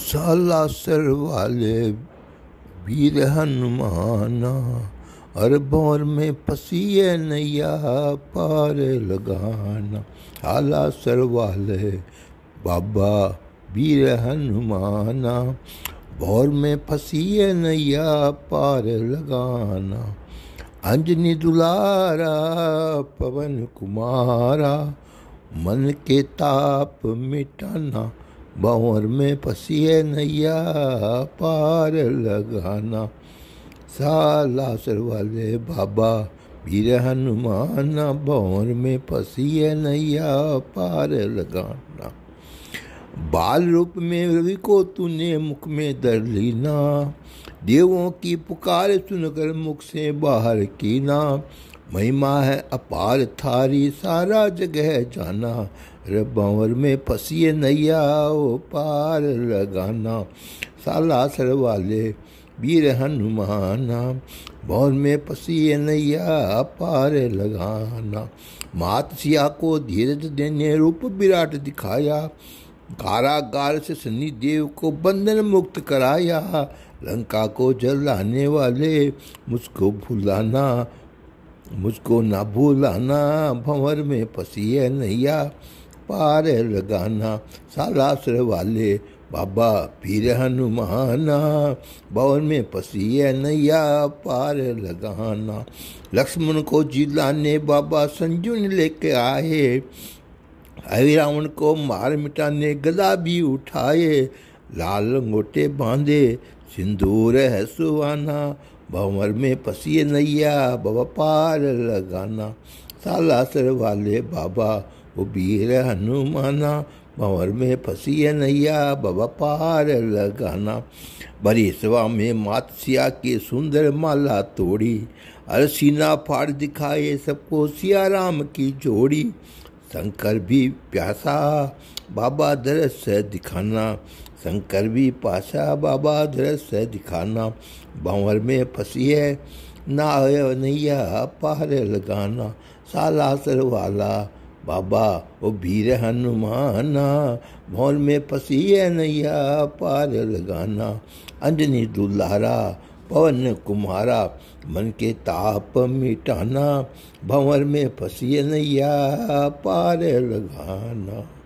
साला सर वाले वीर हनुमाना भौर में पसीए नैया पार लगाना आला सर वाले बाबा वीर हनुमाना भौर में फसीए नैया पार लगाना अंजनी दुलारा पवन कुमारा मन के ताप मिटाना बावर में पसीए नैया पार लगाना सर वाले बाबा वीर हनुमान बावर में पसीए नैया पार लगाना बाल रूप में रवि को तूने मुख में दर लीना देवों की पुकार सुनकर मुख से बाहर की ना महिमा है अपार थारी सारा जगह जाना रे में फसीए नैया ओ पार लगाना साला सर वाले वीर हनुमाना भौर में पसीए नैया अपार लगाना मात सिया को धीरज देने रूप विराट दिखाया कारागार से शनि देव को बंधन मुक्त कराया लंका को जलाने वाले मुझको भुलाना मुझको ना भूलाना भंवर में है नैया पार लगाना सालासर वाले बाबा पीर हनुमाना भंवर में है नैया पार लगाना लक्ष्मण को जिलाने बाबा संजुन लेके आए रावण को मार मिटाने गला भी उठाए लाल लंगोटे बांधे सिंदूर है सुहाना भंवर में पसीए नैया बाबा पार लगाना सर वाले बाबा वो बीर हनुमाना भंवर में फसीए नैया बाबा पार लगाना सवा में मातसिया के सुंदर माला तोड़ी अरसीना फाड़ दिखाए सबको सिया राम की जोड़ी शंकर भी प्यासा बाबा दरस से दिखाना शंकर भी पासा बाबा दरस से दिखाना बावर में फंसी है ना नैया पार लगाना साला वाला बाबा वो भीर हनुमाना भौर में फंसी है नैया पार लगाना अंजनी दुलारा पवन कुम्हारा मन के ताप मिटाना भंवर में फंसिए नैया पार लगाना